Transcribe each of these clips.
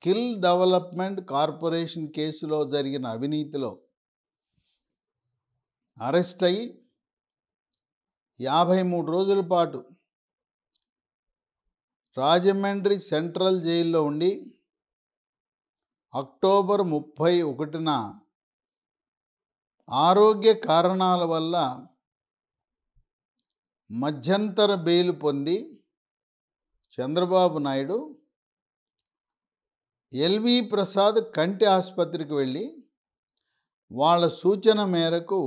skill development corporation కేసులో జరిగిన అవినీతిలో అరెస్ట్ అయ్యి యాభై మూడు రోజుల పాటు రాజమండ్రి సెంట్రల్ జైల్లో ఉండి అక్టోబర్ ముప్పై ఒకటిన ఆరోగ్య కారణాల వల్ల మధ్యంతర బెయిల్ పొంది చంద్రబాబు నాయుడు ఎల్వి ప్రసాద్ కంటి ఆసుపత్రికి వెళ్ళి వాళ్ళ సూచన మేరకు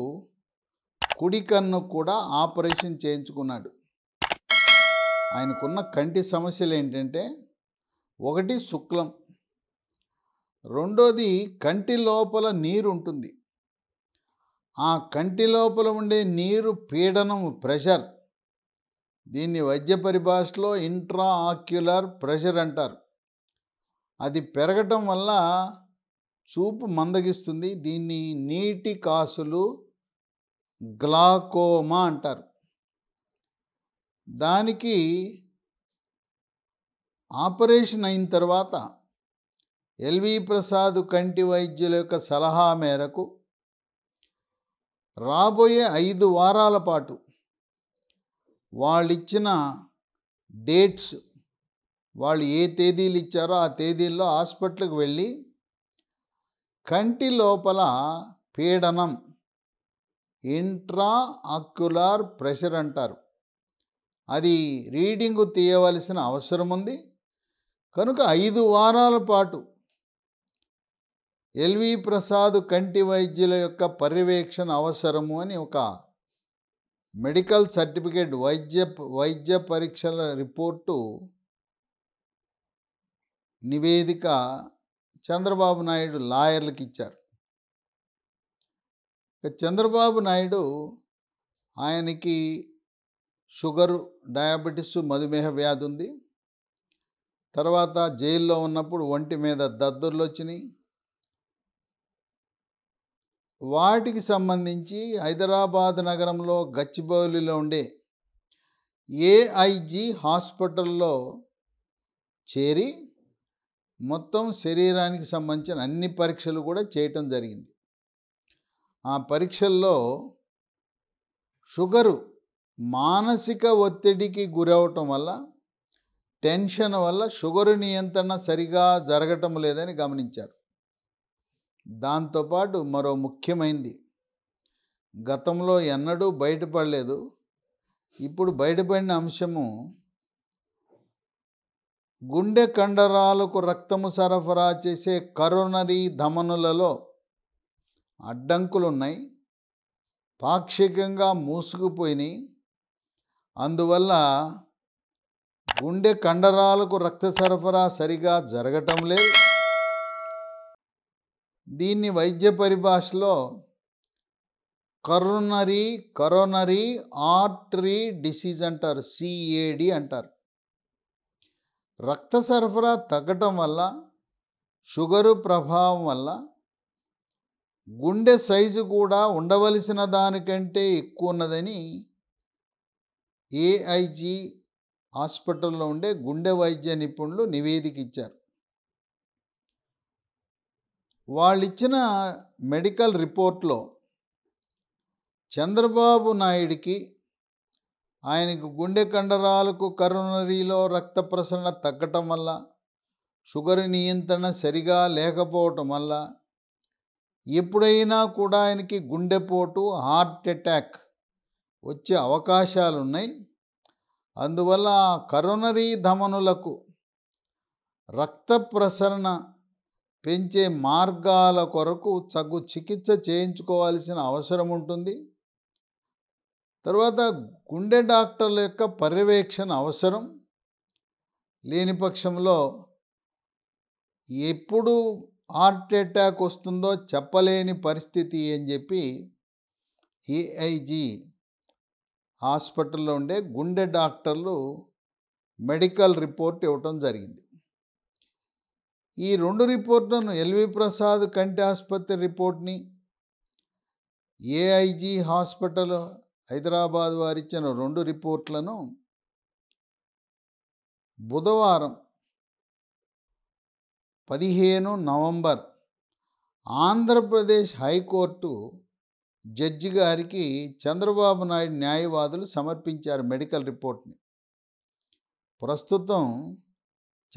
కుడి కన్ను కూడా ఆపరేషన్ చేయించుకున్నాడు ఆయనకున్న కంటి సమస్యలు ఏంటంటే ఒకటి శుక్లం రెండోది కంటి లోపల నీరు ఉంటుంది ఆ కంటి లోపల ఉండే నీరు పీడనం ప్రెషర్ దీన్ని వైద్య పరిభాషలో ఇంట్రా ఆక్యులర్ ప్రెషర్ అంటారు అది పెరగటం వల్ల చూపు మందగిస్తుంది దీన్ని నీటి కాసులు గ్లాకోమా అంటారు దానికి ఆపరేషన్ అయిన తర్వాత ఎల్వి ప్రసాద్ కంటి వైద్యుల యొక్క సలహా మేరకు రాబోయే ఐదు వారాల పాటు వాళ్ళిచ్చిన డేట్స్ వాళ్ళు ఏ తేదీలు ఇచ్చారో ఆ తేదీల్లో హాస్పిటల్కి వెళ్ళి కంటి లోపల పీడనం ఇంట్రా ఆక్యులార్ ప్రెషర్ అంటారు అది రీడింగ్ తీయవలసిన అవసరం ఉంది కనుక ఐదు వారాల పాటు ఎల్వి ప్రసాద్ కంటి వైద్యుల యొక్క పర్యవేక్షణ అవసరము అని ఒక మెడికల్ సర్టిఫికేట్ వైద్య వైద్య పరీక్షల రిపోర్టు నివేదిక చంద్రబాబు నాయుడు లాయర్లకు ఇచ్చారు చంద్రబాబు నాయుడు ఆయనకి షుగరు డయాబెటిస్ మధుమేహ వ్యాధి ఉంది తర్వాత జైల్లో ఉన్నప్పుడు ఒంటి మీద దద్దుర్లు వచ్చినాయి వాటికి సంబంధించి హైదరాబాద్ నగరంలో గచ్చిబౌలిలో ఉండే ఏఐజీ హాస్పిటల్లో చేరి మొత్తం శరీరానికి సంబంధించిన అన్ని పరీక్షలు కూడా చేయటం జరిగింది ఆ పరీక్షల్లో షుగరు మానసిక ఒత్తిడికి గురవటం వల్ల టెన్షన్ వల్ల షుగరు నియంత్రణ సరిగా జరగటం లేదని గమనించారు దాంతోపాటు మరో ముఖ్యమైనది గతంలో ఎన్నడూ బయటపడలేదు ఇప్పుడు బయటపడిన అంశము గుండె కండరాలకు రక్తము సరఫరా చేసే కరోనరీ ధమనులలో అడ్డంకులున్నాయి పాక్షికంగా మూసుకుపోయినాయి అందువల్ల గుండె కండరాలకు రక్త సరఫరా సరిగా జరగటం లేదు దీన్ని వైద్య పరిభాషలో కరోనరీ కరోనరీ ఆర్టరీ డిసీజ్ అంటారు సిఏడి అంటారు రక్త సరఫరా తగ్గటం వల్ల షుగరు ప్రభావం వల్ల గుండె సైజు కూడా ఉండవలసిన దానికంటే ఎక్కువ ఉన్నదని ఏఐజీ హాస్పిటల్లో ఉండే గుండె వైద్య నిపుణులు నివేదిక ఇచ్చారు వాళ్ళిచ్చిన మెడికల్ రిపోర్ట్లో చంద్రబాబు నాయుడికి ఆయనకు గుండె కండరాలకు కరోనరీలో రక్త ప్రసరణ తగ్గటం వల్ల షుగర్ నియంత్రణ సరిగా లేకపోవటం వల్ల ఎప్పుడైనా కూడా ఆయనకి గుండెపోటు హార్ట్ అటాక్ వచ్చే అవకాశాలు ఉన్నాయి అందువల్ల కరోనరీ ధమనులకు రక్త ప్రసరణ పెంచే మార్గాల కొరకు తగు చికిత్స చేయించుకోవాల్సిన అవసరం ఉంటుంది తర్వాత గుండె డాక్టర్ల యొక్క పర్యవేక్షణ అవసరం లేని పక్షంలో ఎప్పుడు హార్ట్ అటాక్ వస్తుందో చెప్పలేని పరిస్థితి అని చెప్పి ఏఐజీ హాస్పిటల్లో ఉండే గుండె డాక్టర్లు మెడికల్ రిపోర్ట్ ఇవ్వటం జరిగింది ఈ రెండు రిపోర్ట్లను ఎల్వి ప్రసాద్ కంటి ఆసుపత్రి రిపోర్ట్ని ఏఐజీ హాస్పిటల్ హైదరాబాద్ వారిచ్చిన రెండు రిపోర్ట్లను బుధవారం పదిహేను నవంబర్ ఆంధ్రప్రదేశ్ హైకోర్టు జడ్జి గారికి చంద్రబాబు నాయుడు న్యాయవాదులు సమర్పించారు మెడికల్ రిపోర్ట్ని ప్రస్తుతం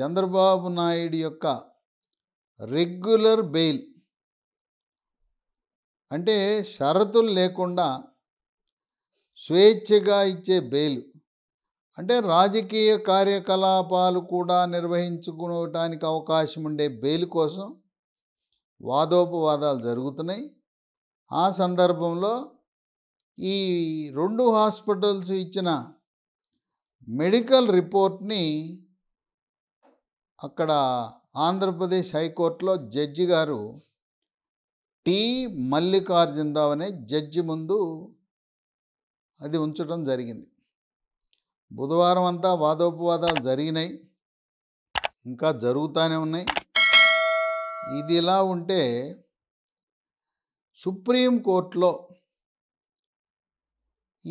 చంద్రబాబు నాయుడు యొక్క రెగ్యులర్ బెయిల్ అంటే షరతులు లేకుండా స్వేచ్ఛగా ఇచ్చే బెయిల్ అంటే రాజకీయ కార్యకలాపాలు కూడా నిర్వహించుకోవటానికి అవకాశం ఉండే బెయిల్ కోసం వాదోపవాదాలు జరుగుతున్నాయి ఆ సందర్భంలో ఈ రెండు హాస్పిటల్స్ ఇచ్చిన మెడికల్ రిపోర్ట్ని అక్కడ ఆంధ్రప్రదేశ్ హైకోర్టులో జడ్జి గారు టి మల్లికార్జునరావు అనే జడ్జి ముందు అది ఉంచడం జరిగింది బుధవారం అంతా వాదోపవాదాలు జరిగినాయి ఇంకా జరుగుతూనే ఉన్నాయి ఇది ఇలా ఉంటే సుప్రీంకోర్టులో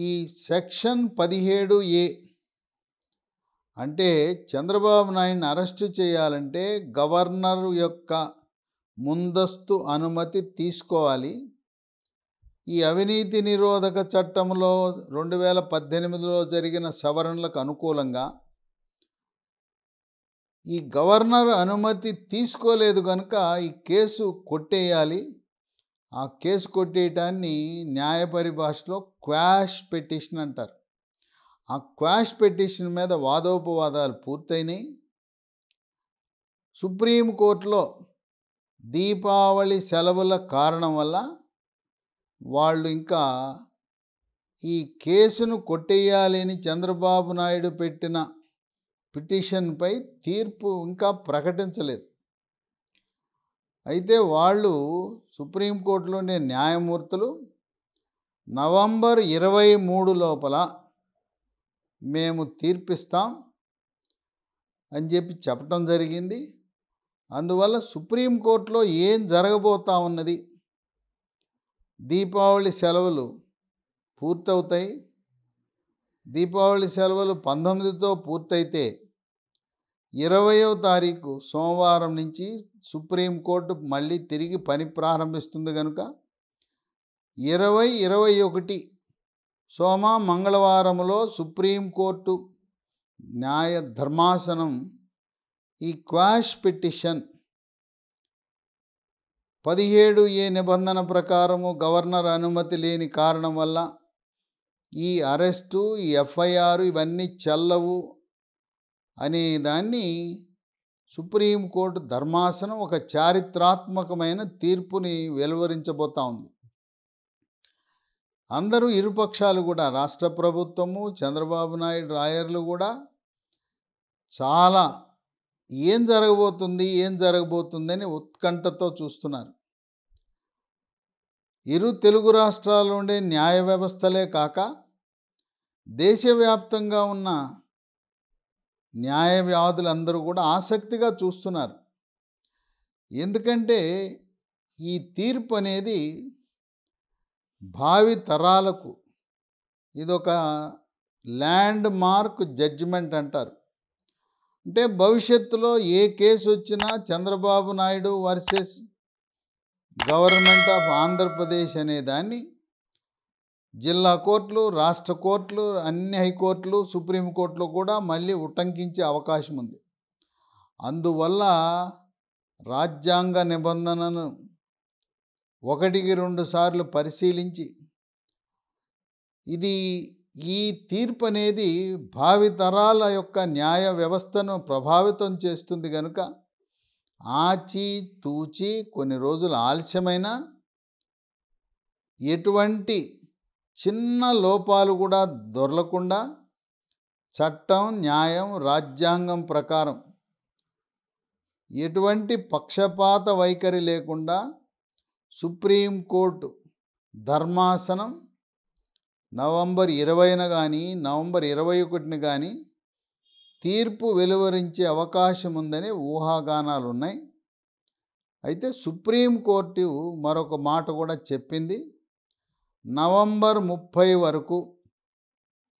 ఈ సెక్షన్ పదిహేడు ఏ అంటే చంద్రబాబు నాయుడిని అరెస్టు చేయాలంటే గవర్నర్ యొక్క ముందస్తు అనుమతి తీసుకోవాలి ఈ అవినీతి నిరోధక చట్టంలో రెండు వేల పద్దెనిమిదిలో జరిగిన సవరణలకు అనుకూలంగా ఈ గవర్నర్ అనుమతి తీసుకోలేదు కనుక ఈ కేసు కొట్టేయాలి ఆ కేసు కొట్టేయటాన్ని న్యాయ పరిభాషలో క్వాష్ పెటిషన్ అంటారు ఆ క్వాష్ పెటిషన్ మీద వాదోపవాదాలు పూర్తయినాయి సుప్రీంకోర్టులో దీపావళి సెలవుల కారణం వల్ల వాళ్ళు ఇంకా ఈ కేసును కొట్టేయాలని చంద్రబాబు నాయుడు పెట్టిన పిటిషన్పై తీర్పు ఇంకా ప్రకటించలేదు అయితే వాళ్ళు సుప్రీంకోర్టులో ఉండే న్యాయమూర్తులు నవంబర్ ఇరవై మూడు లోపల మేము తీర్పిస్తాం అని చెప్పి చెప్పడం జరిగింది అందువల్ల సుప్రీంకోర్టులో ఏం జరగబోతా ఉన్నది దీపావళి సెలవులు పూర్తవుతాయి దీపావళి సెలవులు పంతొమ్మిదితో పూర్తయితే ఇరవయో తారీఖు సోమవారం నుంచి సుప్రీంకోర్టు మళ్ళీ తిరిగి పని ప్రారంభిస్తుంది కనుక ఇరవై ఇరవై ఒకటి సోమ మంగళవారంలో సుప్రీంకోర్టు న్యాయ ధర్మాసనం ఈ క్వాష్ పిటిషన్ పదిహేడు ఏ నిబంధన ప్రకారము గవర్నర్ అనుమతి లేని కారణం వల్ల ఈ అరెస్టు ఈ ఎఫ్ఐఆర్ ఇవన్నీ చెల్లవు అనే దాన్ని సుప్రీంకోర్టు ధర్మాసనం ఒక చారిత్రాత్మకమైన తీర్పుని వెలువరించబోతా ఉంది అందరూ ఇరుపక్షాలు కూడా రాష్ట్ర ప్రభుత్వము చంద్రబాబు నాయుడు రాయర్లు కూడా చాలా ఏం జరగబోతుంది ఏం జరగబోతుందని ఉత్కంఠతో చూస్తున్నారు ఇరు తెలుగు రాష్ట్రాల్లో ఉండే న్యాయ వ్యవస్థలే కాక దేశవ్యాప్తంగా ఉన్న న్యాయ వ్యాధులందరూ కూడా ఆసక్తిగా చూస్తున్నారు ఎందుకంటే ఈ తీర్పు అనేది భావి తరాలకు ఇదొక ల్యాండ్ మార్క్ జడ్జిమెంట్ అంటారు అంటే భవిష్యత్తులో ఏ కేసు వచ్చినా Chandrababu Naidu versus government of Andhra Pradesh అనే దాన్ని జిల్లా కోర్టులు రాష్ట్ర కోర్టులు అన్ని హైకోర్టులు సుప్రీంకోర్టులు కూడా మళ్ళీ ఉటంకించే అవకాశం ఉంది అందువల్ల రాజ్యాంగ నిబంధనను ఒకటికి రెండు సార్లు పరిశీలించి ఇది ఈ తీర్పు అనేది భావితరాల యొక్క న్యాయ వ్యవస్థను ప్రభావితం చేస్తుంది కనుక ఆచి తూచి కొన్ని రోజులు ఆలస్యమైన ఎటువంటి చిన్న లోపాలు కూడా దొరలకుండా చట్టం న్యాయం రాజ్యాంగం ప్రకారం ఎటువంటి పక్షపాత వైఖరి లేకుండా సుప్రీంకోర్టు ధర్మాసనం నవంబర్ ఇరవైన కానీ నవంబర్ ఇరవై ఒకటిని కానీ తీర్పు వెలువరించే అవకాశం ఉందని ఊహాగానాలు ఉన్నాయి అయితే సుప్రీంకోర్టు మరొక మాట కూడా చెప్పింది నవంబర్ ముప్పై వరకు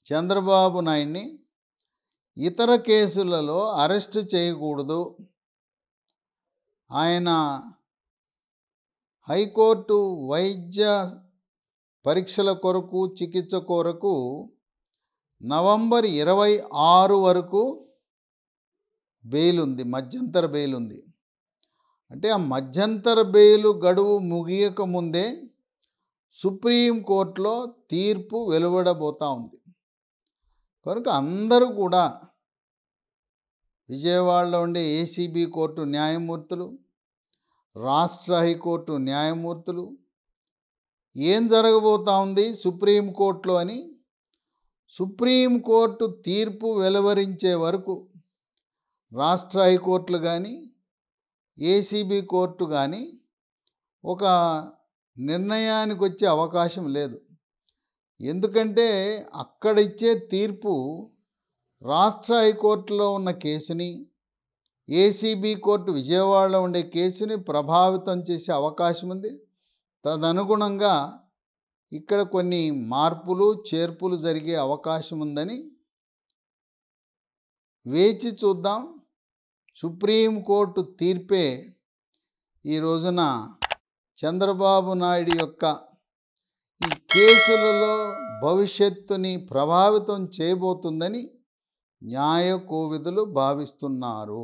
చంద్రబాబు నాయుడిని ఇతర కేసులలో అరెస్టు చేయకూడదు ఆయన హైకోర్టు వైద్య పరీక్షల కొరకు చికిత్స కొరకు నవంబర్ ఇరవై ఆరు వరకు బెయిల్ ఉంది మధ్యంతర బెయిల్ ఉంది అంటే ఆ మధ్యంతర బెయిలు గడువు ముగియక ముందే సుప్రీంకోర్టులో తీర్పు వెలువడబోతూ ఉంది కనుక అందరూ కూడా విజయవాడలో ఉండే ఏసీబీ కోర్టు న్యాయమూర్తులు రాష్ట్ర హైకోర్టు న్యాయమూర్తులు ఏం జరగబోతా ఉంది సుప్రీంకోర్టులో అని సుప్రీంకోర్టు తీర్పు వెలువరించే వరకు రాష్ట్ర హైకోర్టులు కానీ ఏసీబీ కోర్టు కానీ ఒక నిర్ణయానికి వచ్చే అవకాశం లేదు ఎందుకంటే అక్కడ ఇచ్చే తీర్పు రాష్ట్ర హైకోర్టులో ఉన్న కేసుని ఏసీబీ కోర్టు విజయవాడలో ఉండే కేసుని ప్రభావితం చేసే అవకాశం ఉంది తదనుగుణంగా ఇక్కడ కొన్ని మార్పులు చేర్పులు జరిగే అవకాశం ఉందని వేచి చూద్దాం సుప్రీంకోర్టు తీర్పే ఈ రోజున చంద్రబాబు నాయుడు యొక్క ఈ కేసులలో భవిష్యత్తుని ప్రభావితం చేయబోతుందని న్యాయ కోవిదులు భావిస్తున్నారు